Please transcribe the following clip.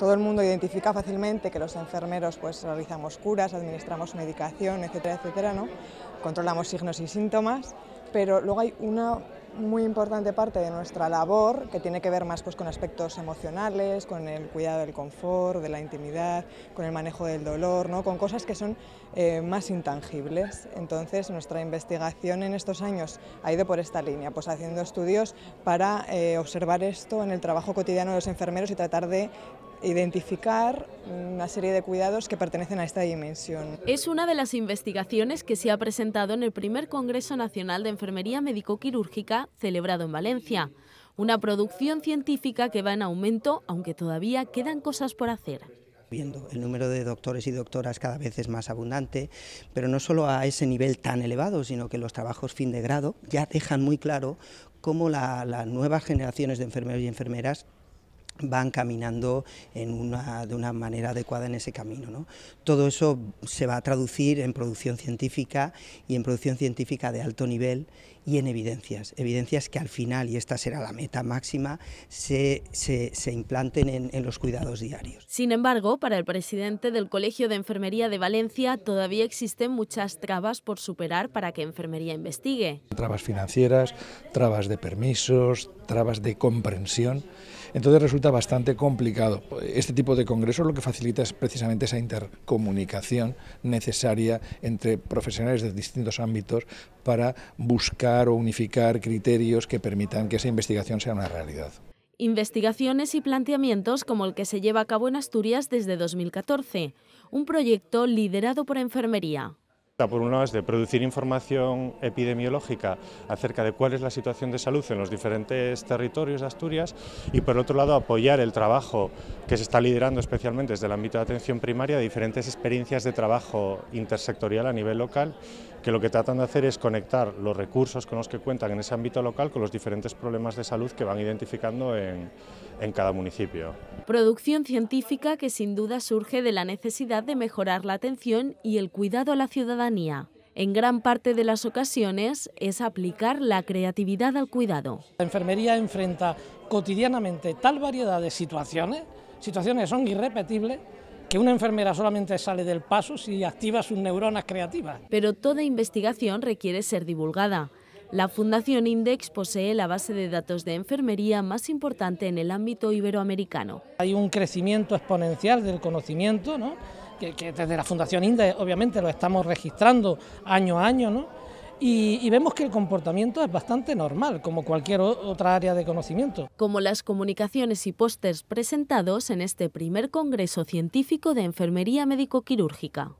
Todo el mundo identifica fácilmente que los enfermeros pues, realizamos curas, administramos medicación, etcétera, etcétera, ¿no? controlamos signos y síntomas, pero luego hay una muy importante parte de nuestra labor que tiene que ver más pues, con aspectos emocionales, con el cuidado del confort, de la intimidad, con el manejo del dolor, ¿no? con cosas que son eh, más intangibles. Entonces nuestra investigación en estos años ha ido por esta línea, pues haciendo estudios para eh, observar esto en el trabajo cotidiano de los enfermeros y tratar de identificar una serie de cuidados que pertenecen a esta dimensión. Es una de las investigaciones que se ha presentado en el primer Congreso Nacional de Enfermería Médico-Quirúrgica celebrado en Valencia. Una producción científica que va en aumento, aunque todavía quedan cosas por hacer viendo. El número de doctores y doctoras cada vez es más abundante, pero no solo a ese nivel tan elevado, sino que los trabajos fin de grado ya dejan muy claro cómo las nuevas generaciones de enfermeros y enfermeras van caminando en de una manera adecuada en ese camino. Todo eso se va a traducir en producción científica y en producción científica de alto nivel y en evidencias, evidencias que al final, y esta será la meta máxima, se, implanten en, en los cuidados diarios. Sin embargo, para el presidente del Colegio de Enfermería de Valencia todavía existen muchas trabas por superar para que enfermería investigue. Trabas financieras, trabas de permisos, trabas de comprensión. Entonces resulta bastante complicado. Este tipo de congresos lo que facilita es precisamente esa intercomunicación necesaria entre profesionales de distintos ámbitos para buscar o unificar criterios que permitan que esa investigación sea una realidad investigaciones y planteamientos como el que se lleva a cabo en Asturias desde 2014, un proyecto liderado por enfermería. Por un lado es de producir información epidemiológica acerca de cuál es la situación de salud en los diferentes territorios de Asturias y por otro lado apoyar el trabajo que se está liderando especialmente desde el ámbito de atención primaria de diferentes experiencias de trabajo intersectorial a nivel local que lo que tratan de hacer es conectar los recursos con los que cuentan en ese ámbito local con los diferentes problemas de salud que van identificando en, en cada municipio. Producción científica que sin duda surge de la necesidad de mejorar la atención y el cuidado a la ciudadanía. En gran parte de las ocasiones es aplicar la creatividad al cuidado. La enfermería enfrenta cotidianamente tal variedad de situaciones, situaciones son irrepetibles, que una enfermera solamente sale del paso si activa sus neuronas creativas. Pero toda investigación requiere ser divulgada. La Fundación Index posee la base de datos de enfermería más importante en el ámbito iberoamericano. Hay un crecimiento exponencial del conocimiento, ¿no? que, desde la Fundación Index obviamente lo estamos registrando año a año, Y, y, vemos que el comportamiento es bastante normal, como cualquier otra área de conocimiento. Como las comunicaciones y pósters presentados en este primer Congreso Científico de Enfermería Médico-Quirúrgica.